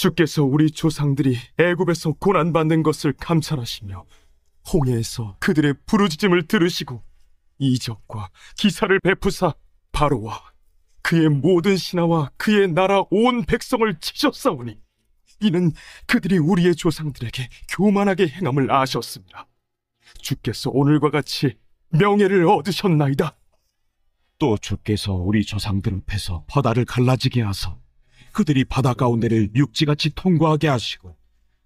주께서 우리 조상들이 애굽에서 고난받는 것을 감찰하시며 홍해에서 그들의 부르짖음을 들으시고 이적과 기사를 베푸사 바로와 그의 모든 신하와 그의 나라 온 백성을 치셨사오니 이는 그들이 우리의 조상들에게 교만하게 행함을 아셨습니다. 주께서 오늘과 같이 명예를 얻으셨나이다. 또 주께서 우리 조상들 앞에서 바다를 갈라지게 하사 그들이 바다 가운데를 육지같이 통과하게 하시고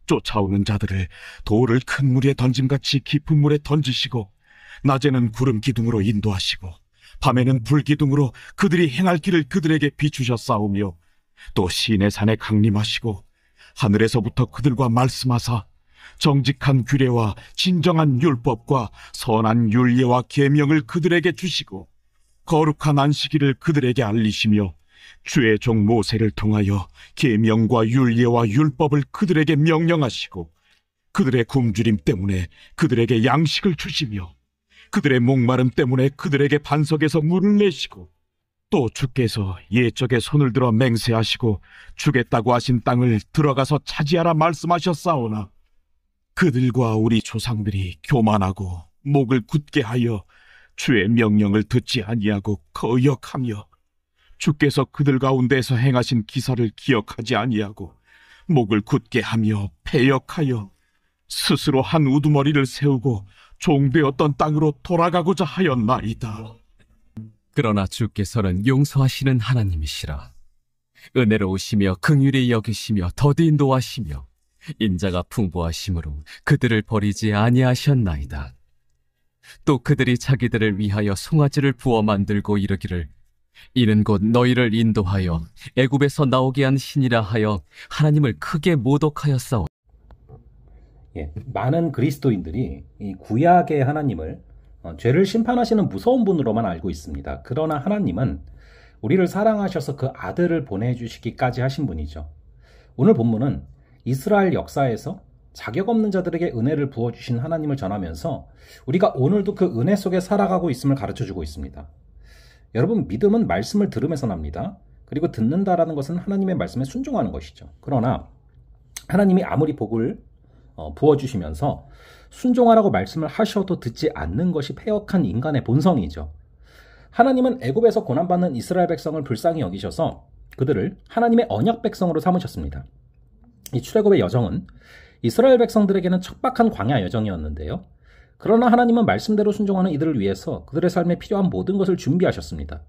쫓아오는 자들을 돌을 큰 물에 던짐같이 깊은 물에 던지시고 낮에는 구름 기둥으로 인도하시고 밤에는 불 기둥으로 그들이 행할 길을 그들에게 비추셨사오며 또 시내 산에 강림하시고 하늘에서부터 그들과 말씀하사 정직한 규례와 진정한 율법과 선한 윤리와 계명을 그들에게 주시고 거룩한 안식일을 그들에게 알리시며 주의 종 모세를 통하여 계명과 율례와 율법을 그들에게 명령하시고 그들의 굶주림 때문에 그들에게 양식을 주시며 그들의 목마름 때문에 그들에게 반석에서 물을 내시고 또 주께서 예적의 손을 들어 맹세하시고 주겠다고 하신 땅을 들어가서 차지하라 말씀하셨사오나 그들과 우리 조상들이 교만하고 목을 굳게 하여 주의 명령을 듣지 아니하고 거역하며 주께서 그들 가운데에서 행하신 기사를 기억하지 아니하고 목을 굳게 하며 폐역하여 스스로 한 우두머리를 세우고 종되었던 땅으로 돌아가고자 하였나이다. 그러나 주께서는 용서하시는 하나님이시라 은혜로우시며 긍휼히 여기시며 더디 인도하시며 인자가 풍부하심으로 그들을 버리지 아니하셨나이다. 또 그들이 자기들을 위하여 송아지를 부어 만들고 이르기를 이는 곧 너희를 인도하여 애굽에서 나오게 한 신이라 하여 하나님을 크게 모독하였사오. 예, 많은 그리스도인들이 이 구약의 하나님을 어, 죄를 심판하시는 무서운 분으로만 알고 있습니다. 그러나 하나님은 우리를 사랑하셔서 그 아들을 보내주시기까지 하신 분이죠. 오늘 본문은 이스라엘 역사에서 자격 없는 자들에게 은혜를 부어주신 하나님을 전하면서 우리가 오늘도 그 은혜 속에 살아가고 있음을 가르쳐 주고 있습니다. 여러분 믿음은 말씀을 들으면서 납니다. 그리고 듣는다라는 것은 하나님의 말씀에 순종하는 것이죠. 그러나 하나님이 아무리 복을 어, 부어주시면서 순종하라고 말씀을 하셔도 듣지 않는 것이 폐역한 인간의 본성이죠. 하나님은 애굽에서 고난받는 이스라엘 백성을 불쌍히 여기셔서 그들을 하나님의 언약 백성으로 삼으셨습니다. 이 출애굽의 여정은 이스라엘 백성들에게는 척박한 광야 여정이었는데요. 그러나 하나님은 말씀대로 순종하는 이들을 위해서 그들의 삶에 필요한 모든 것을 준비하셨습니다.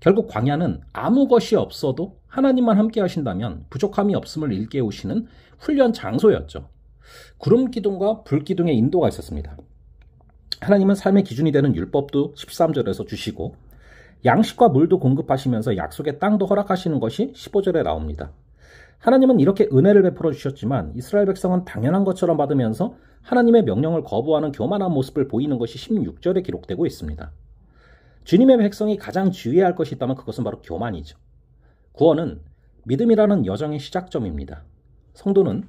결국 광야는 아무 것이 없어도 하나님만 함께 하신다면 부족함이 없음을 일깨우시는 훈련 장소였죠. 구름 기둥과 불 기둥의 인도가 있었습니다. 하나님은 삶의 기준이 되는 율법도 13절에서 주시고 양식과 물도 공급하시면서 약속의 땅도 허락하시는 것이 15절에 나옵니다. 하나님은 이렇게 은혜를 베풀어 주셨지만 이스라엘 백성은 당연한 것처럼 받으면서 하나님의 명령을 거부하는 교만한 모습을 보이는 것이 16절에 기록되고 있습니다. 주님의 백성이 가장 주의해야 할 것이 있다면 그것은 바로 교만이죠. 구원은 믿음이라는 여정의 시작점입니다. 성도는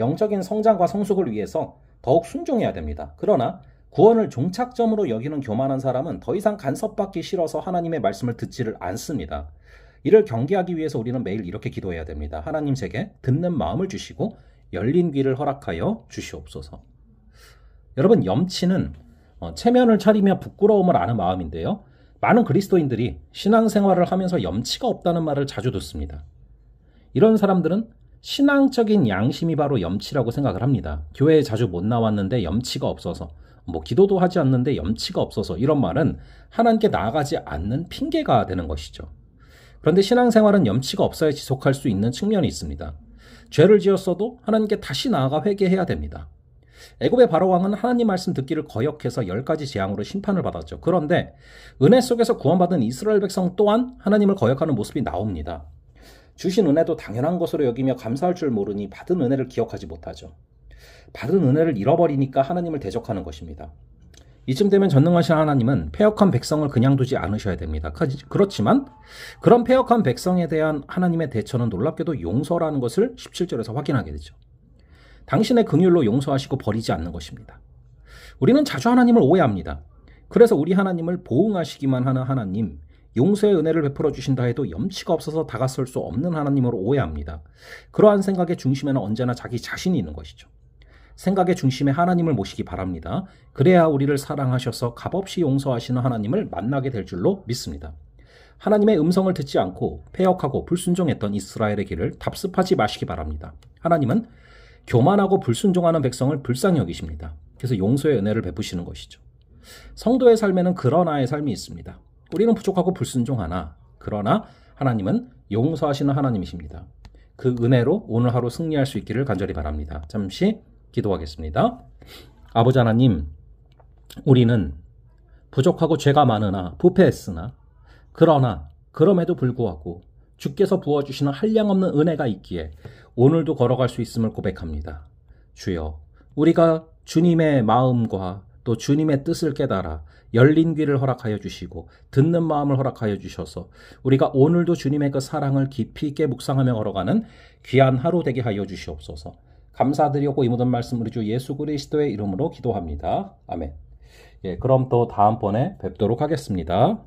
영적인 성장과 성숙을 위해서 더욱 순종해야 됩니다. 그러나 구원을 종착점으로 여기는 교만한 사람은 더 이상 간섭받기 싫어서 하나님의 말씀을 듣지를 않습니다. 이를 경계하기 위해서 우리는 매일 이렇게 기도해야 됩니다. 하나님 제게 듣는 마음을 주시고 열린 귀를 허락하여 주시옵소서. 여러분 염치는 어, 체면을 차리며 부끄러움을 아는 마음인데요. 많은 그리스도인들이 신앙생활을 하면서 염치가 없다는 말을 자주 듣습니다. 이런 사람들은 신앙적인 양심이 바로 염치라고 생각을 합니다. 교회에 자주 못 나왔는데 염치가 없어서, 뭐 기도도 하지 않는데 염치가 없어서 이런 말은 하나님께 나아가지 않는 핑계가 되는 것이죠. 그런데 신앙생활은 염치가 없어야 지속할 수 있는 측면이 있습니다. 죄를 지었어도 하나님께 다시 나아가 회개해야 됩니다. 애굽의 바로왕은 하나님 말씀 듣기를 거역해서 열 가지 재앙으로 심판을 받았죠. 그런데 은혜 속에서 구원받은 이스라엘 백성 또한 하나님을 거역하는 모습이 나옵니다. 주신 은혜도 당연한 것으로 여기며 감사할 줄 모르니 받은 은혜를 기억하지 못하죠. 받은 은혜를 잃어버리니까 하나님을 대적하는 것입니다. 이쯤 되면 전능하신 하나님은 폐역한 백성을 그냥 두지 않으셔야 됩니다. 그렇지만 그런 폐역한 백성에 대한 하나님의 대처는 놀랍게도 용서라는 것을 17절에서 확인하게 되죠. 당신의 긍휼로 용서하시고 버리지 않는 것입니다. 우리는 자주 하나님을 오해합니다. 그래서 우리 하나님을 보응하시기만 하는 하나님, 용서의 은혜를 베풀어 주신다 해도 염치가 없어서 다가설 수 없는 하나님으로 오해합니다. 그러한 생각의 중심에는 언제나 자기 자신이 있는 것이죠. 생각의 중심에 하나님을 모시기 바랍니다. 그래야 우리를 사랑하셔서 값없이 용서하시는 하나님을 만나게 될 줄로 믿습니다. 하나님의 음성을 듣지 않고 폐역하고 불순종했던 이스라엘의 길을 답습하지 마시기 바랍니다. 하나님은 교만하고 불순종하는 백성을 불쌍히 여기십니다. 그래서 용서의 은혜를 베푸시는 것이죠. 성도의 삶에는 그러나의 삶이 있습니다. 우리는 부족하고 불순종하나 그러나 하나님은 용서하시는 하나님이십니다. 그 은혜로 오늘 하루 승리할 수 있기를 간절히 바랍니다. 잠시 기도하겠습니다. 아버지 하나님, 우리는 부족하고 죄가 많으나 부패했으나 그러나 그럼에도 불구하고 주께서 부어주시는 한량없는 은혜가 있기에 오늘도 걸어갈 수 있음을 고백합니다. 주여, 우리가 주님의 마음과 또 주님의 뜻을 깨달아 열린 귀를 허락하여 주시고 듣는 마음을 허락하여 주셔서 우리가 오늘도 주님의 그 사랑을 깊이 있게 묵상하며 걸어가는 귀한 하루 되게 하여 주시옵소서. 감사드리고 이 모든 말씀 우리 주 예수 그리스도의 이름으로 기도합니다. 아멘. 예, 그럼 또 다음번에 뵙도록 하겠습니다.